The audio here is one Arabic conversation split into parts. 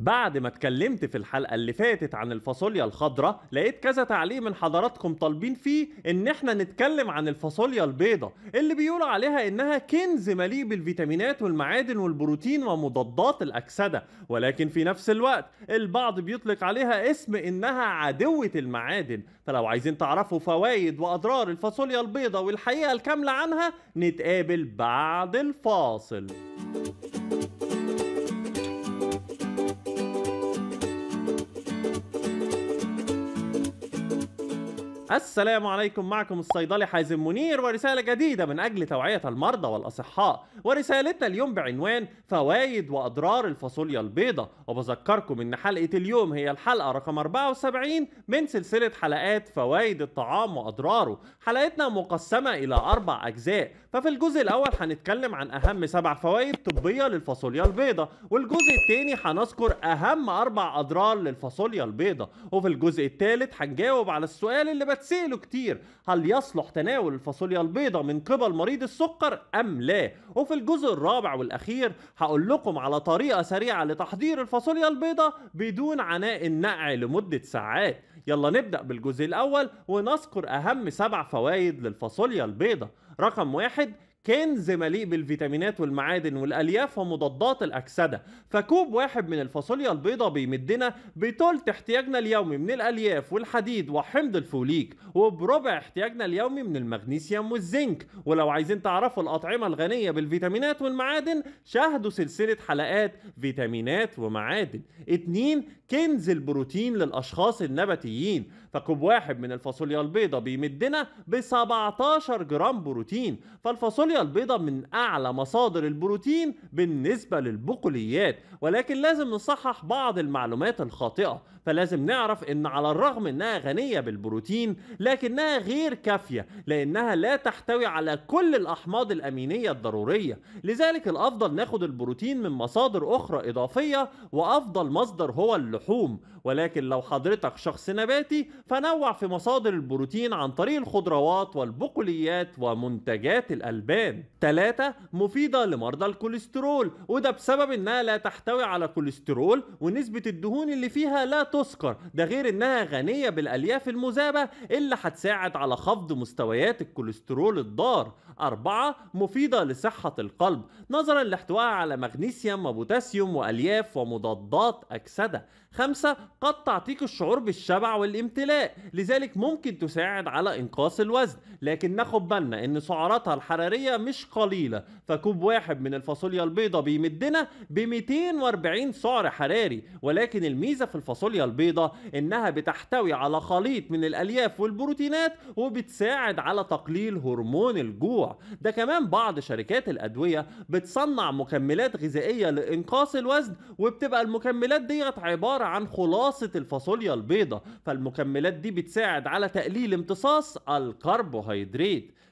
بعد ما اتكلمت في الحلقه اللي فاتت عن الفاصوليا الخضراء لقيت كذا تعليق من حضراتكم طالبين فيه ان احنا نتكلم عن الفاصوليا البيضاء اللي بيقولوا عليها انها كنز مليء بالفيتامينات والمعادن والبروتين ومضادات الاكسده ولكن في نفس الوقت البعض بيطلق عليها اسم انها عدوه المعادن فلو عايزين تعرفوا فوائد واضرار الفاصوليا البيضاء والحقيقه الكامله عنها نتقابل بعد الفاصل السلام عليكم معكم الصيدلي حازم منير ورسالة جديدة من أجل توعية المرضى والأصحاء ورسالتنا اليوم بعنوان فوائد وأضرار الفاصوليا البيضة وبذكركم إن حلقة اليوم هي الحلقة رقم 74 من سلسلة حلقات فوائد الطعام وأضراره حلقتنا مقسمة إلى أربع أجزاء ففي الجزء الأول هنتكلم عن أهم سبع فوائد طبية للفاصوليا البيضة والجزء الثاني هنذكر أهم أربع أضرار للفاصوليا البيضة وفي الجزء الثالث هنجاوب على السؤال اللي اتسألوا كتير هل يصلح تناول الفاصوليا البيضة من قبل مريض السكر أم لا؟ وفي الجزء الرابع والأخير هقول لكم على طريقة سريعة لتحضير الفاصوليا البيضة بدون عناء النقع لمدة ساعات يلا نبدأ بالجزء الأول ونذكر أهم سبع فوائد للفاصوليا البيضة رقم واحد كنز مليء بالفيتامينات والمعادن والالياف ومضادات الاكسده فكوب واحد من الفاصوليا البيضاء بيمدنا بتلت احتياجنا اليومي من الالياف والحديد وحمض الفوليك وبربع احتياجنا اليومي من المغنيسيوم والزنك ولو عايزين تعرفوا الاطعمه الغنيه بالفيتامينات والمعادن شاهدوا سلسله حلقات فيتامينات ومعادن اتنين كنز البروتين للاشخاص النباتيين فكوب واحد من الفاصوليا البيضاء بيمدنا ب 17 جرام بروتين فالفاصوليا البيضة من أعلى مصادر البروتين بالنسبة للبقوليات ولكن لازم نصحح بعض المعلومات الخاطئة فلازم نعرف أن على الرغم أنها غنية بالبروتين لكنها غير كافية لأنها لا تحتوي على كل الأحماض الأمينية الضرورية لذلك الأفضل ناخد البروتين من مصادر أخرى إضافية وأفضل مصدر هو اللحوم ولكن لو حضرتك شخص نباتي فنوع في مصادر البروتين عن طريق الخضروات والبقوليات ومنتجات الألبان الأدهان ثلاثة مفيدة لمرضى الكوليسترول وده بسبب إنها لا تحتوي على كوليسترول ونسبة الدهون اللي فيها لا تسكر ده غير إنها غنية بالألياف المذابة اللي هتساعد على خفض مستويات الكوليسترول الضار أربعة مفيدة لصحة القلب نظرا لاحتوائها على مغنيسيوم وبوتاسيوم وألياف ومضادات أكسدة خمسة قد تعطيك الشعور بالشبع والامتلاء لذلك ممكن تساعد على إنقاص الوزن لكن ناخد بالنا إن سعراتها الحرارية مش قليلة فكوب واحد من الفاصوليا البيضاء بيمدنا ب 240 سعر حراري ولكن الميزة في الفاصوليا البيضاء إنها بتحتوي على خليط من الألياف والبروتينات وبتساعد على تقليل هرمون الجوع ده كمان بعض شركات الأدوية بتصنع مكملات غذائية لإنقاص الوزن وبتبقى المكملات ديت عبارة عن خلاصة الفاصوليا البيضاء فالمكملات دي بتساعد على تقليل امتصاص الكربوهيدرات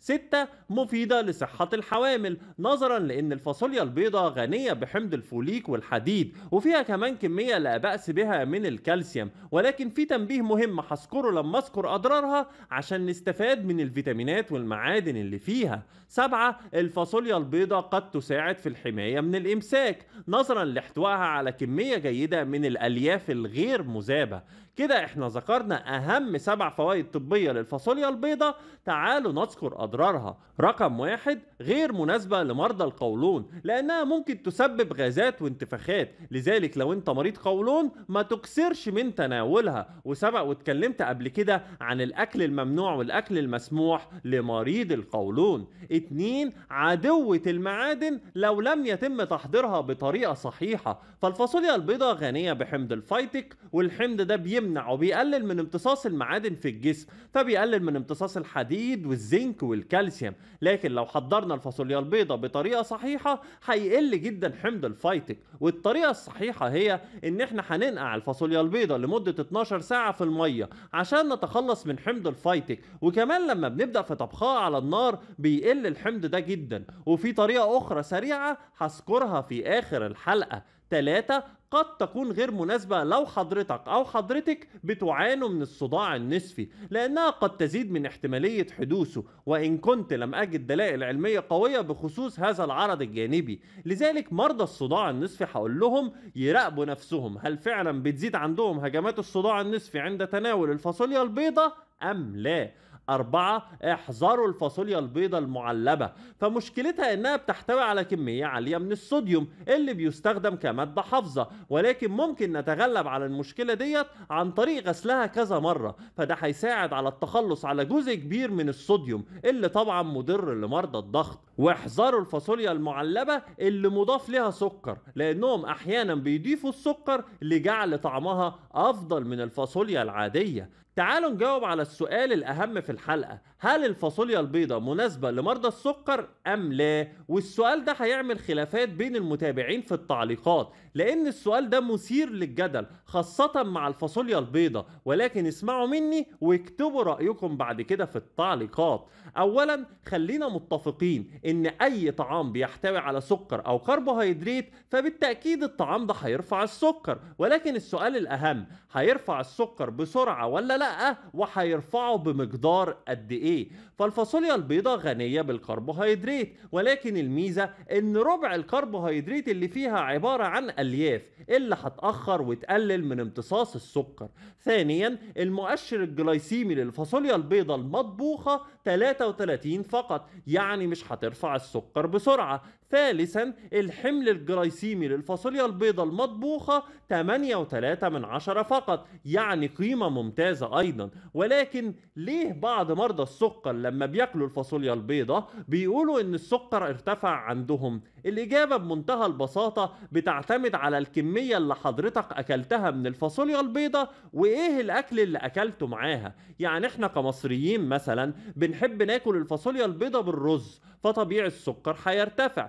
ستة مفيدة لصحة الحوامل نظرا لأن الفاصوليا البيضاء غنية بحمض الفوليك والحديد وفيها كمان كمية لا بأس بها من الكالسيوم ولكن في تنبيه مهم هذكره لما أذكر أضرارها عشان نستفاد من الفيتامينات والمعادن اللي فيها سبعة الفاصوليا البيضاء قد تساعد في الحماية من الإمساك نظرا لاحتوائها على كمية جيدة من الألياف الغير مذابة كده احنا ذكرنا اهم سبع فوائد طبية للفاصوليا البيضاء تعالوا نذكر اضرارها رقم واحد غير مناسبة لمرضى القولون لانها ممكن تسبب غازات وانتفاخات لذلك لو انت مريض قولون ما تكسرش من تناولها وسبق واتكلمت قبل كده عن الاكل الممنوع والاكل المسموح لمريض القولون اتنين عدوة المعادن لو لم يتم تحضيرها بطريقة صحيحة فالفاصوليا البيضاء غنية بحمض الفايتك والحمض ده بيمنع بيمنع وبيقلل من امتصاص المعادن في الجسم فبيقلل من امتصاص الحديد والزنك والكالسيوم لكن لو حضرنا الفاصوليا البيضاء بطريقه صحيحه هيقل جدا حمض الفايتك والطريقه الصحيحه هي ان احنا هننقع الفاصوليا البيضاء لمده 12 ساعه في الميه عشان نتخلص من حمض الفايتك وكمان لما بنبدا في طبخها على النار بيقل الحمض ده جدا وفي طريقه اخرى سريعه هذكرها في اخر الحلقه 3 قد تكون غير مناسبة لو حضرتك أو حضرتك بتعانوا من الصداع النصفي لأنها قد تزيد من احتمالية حدوثه وإن كنت لم أجد دلائل علمية قوية بخصوص هذا العرض الجانبي لذلك مرضى الصداع النصفي هقول لهم يراقبوا نفسهم هل فعلا بتزيد عندهم هجمات الصداع النصفي عند تناول الفاصوليا البيضة أم لا أربعة احذروا الفاصوليا البيضاء المعلبة فمشكلتها إنها بتحتوي على كمية عالية من الصوديوم اللي بيستخدم كمادة حافظة ولكن ممكن نتغلب على المشكلة ديت عن طريق غسلها كذا مرة فده هيساعد على التخلص على جزء كبير من الصوديوم اللي طبعا مضر لمرضى الضغط واحذروا الفاصوليا المعلبة اللي مضاف لها سكر لأنهم أحيانا بيضيفوا السكر لجعل طعمها أفضل من الفاصوليا العادية تعالوا نجاوب على السؤال الأهم في الحلقة هل الفاصوليا البيضاء مناسبة لمرضى السكر أم لا؟ والسؤال ده هيعمل خلافات بين المتابعين في التعليقات لأن السؤال ده مثير للجدل خاصة مع الفاصوليا البيضاء ولكن اسمعوا مني واكتبوا رأيكم بعد كده في التعليقات أولا خلينا متفقين إن أي طعام بيحتوي على سكر أو كربوهيدرات فبالتأكيد الطعام ده هيرفع السكر ولكن السؤال الأهم هيرفع السكر بسرعة ولا لا بقى وهيرفعه بمقدار قد ايه فالفاصوليا البيضاء غنيه بالكربوهيدرات ولكن الميزه ان ربع الكربوهيدرات اللي فيها عباره عن الياف اللي هتاخر وتقلل من امتصاص السكر ثانيا المؤشر الجلايسيمي للفاصوليا البيضاء المطبوخه 33 فقط يعني مش هترفع السكر بسرعه ثالثا الحمل الجرايسيمي للفاصوليا البيضاء المطبوخة 8.3 من عشرة فقط يعني قيمة ممتازة أيضا ولكن ليه بعض مرضى السكر لما بياكلوا الفاصوليا البيضاء بيقولوا إن السكر ارتفع عندهم الإجابة بمنتهى البساطة بتعتمد على الكمية اللي حضرتك أكلتها من الفاصوليا البيضاء وإيه الأكل اللي أكلته معاها يعني إحنا كمصريين مثلا بنحب ناكل الفاصوليا البيضاء بالرز فطبيعي السكر هيرتفع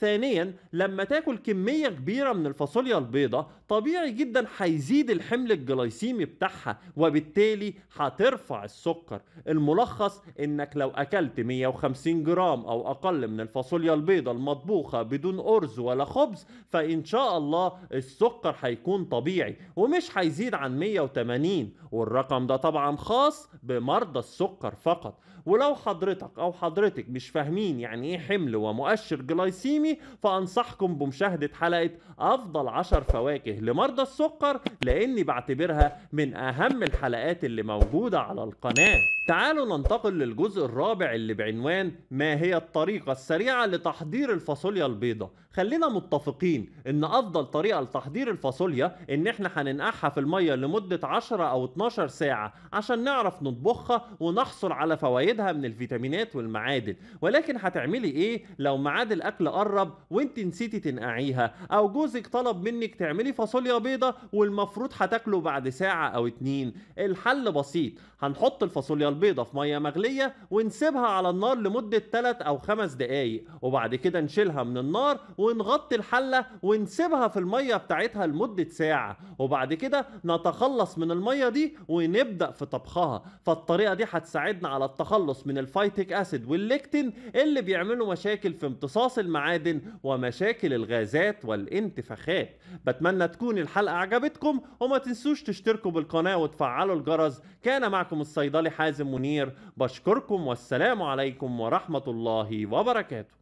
ثانيا لما تاكل كمية كبيرة من الفاصوليا البيضاء طبيعي جدا هيزيد الحمل الجلايسيمي بتاعها وبالتالي هترفع السكر الملخص انك لو اكلت 150 جرام او اقل من الفاصوليا البيضاء المطبوخة بدون ارز ولا خبز فان شاء الله السكر هيكون طبيعي ومش هيزيد عن 180 والرقم ده طبعا خاص بمرضى السكر فقط ولو حضرتك او حضرتك مش فاهمين يعني ايه حمل ومؤشر جلايسيمي اليومي فأنصحكم بمشاهدة حلقة أفضل عشر فواكه لمرضى السكر لأني بعتبرها من أهم الحلقات اللي موجودة على القناة تعالوا ننتقل للجزء الرابع اللي بعنوان ما هي الطريقة السريعة لتحضير الفاصوليا البيضة خلينا متفقين ان افضل طريقة لتحضير الفاصوليا ان احنا هننقعها في المية لمدة 10 او 12 ساعة عشان نعرف نطبخها ونحصل على فوائدها من الفيتامينات والمعادن ولكن هتعملي ايه لو معاد الاكل قرب تتشرب وانت نسيتي تنقعيها او جوزك طلب منك تعملي فاصوليا بيضة والمفروض هتاكله بعد ساعة او اتنين الحل بسيط هنحط الفاصوليا البيضة في مية مغلية ونسيبها على النار لمدة 3 او 5 دقايق وبعد كده نشيلها من النار ونغطي الحلة ونسيبها في المية بتاعتها لمدة ساعة وبعد كده نتخلص من المية دي ونبدأ في طبخها فالطريقة دي هتساعدنا على التخلص من الفايتيك اسيد والليكتين اللي بيعملوا مشاكل في امتصاص المعادن المعادن ومشاكل الغازات والانتفاخات بتمنى تكون الحلقة عجبتكم وما تنسوش تشتركوا بالقناة وتفعلوا الجرس كان معكم الصيدلي حازم منير بشكركم والسلام عليكم ورحمة الله وبركاته